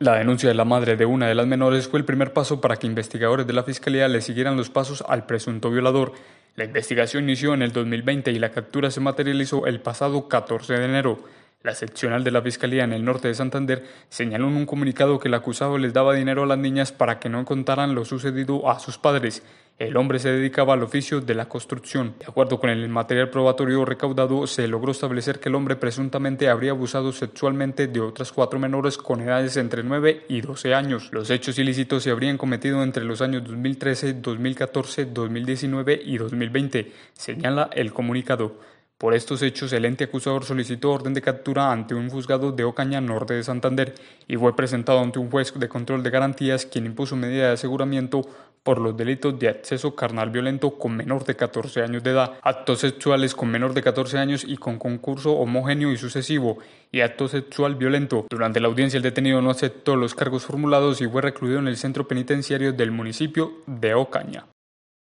La denuncia de la madre de una de las menores fue el primer paso para que investigadores de la Fiscalía le siguieran los pasos al presunto violador. La investigación inició en el 2020 y la captura se materializó el pasado 14 de enero. La seccional de la Fiscalía en el norte de Santander señaló en un comunicado que el acusado les daba dinero a las niñas para que no contaran lo sucedido a sus padres. El hombre se dedicaba al oficio de la construcción. De acuerdo con el material probatorio recaudado, se logró establecer que el hombre presuntamente habría abusado sexualmente de otras cuatro menores con edades entre 9 y 12 años. Los hechos ilícitos se habrían cometido entre los años 2013, 2014, 2019 y 2020, señala el comunicado. Por estos hechos, el ente acusador solicitó orden de captura ante un juzgado de Ocaña Norte de Santander y fue presentado ante un juez de control de garantías quien impuso medida de aseguramiento por los delitos de acceso carnal violento con menor de 14 años de edad, actos sexuales con menor de 14 años y con concurso homogéneo y sucesivo, y acto sexual violento. Durante la audiencia el detenido no aceptó los cargos formulados y fue recluido en el centro penitenciario del municipio de Ocaña.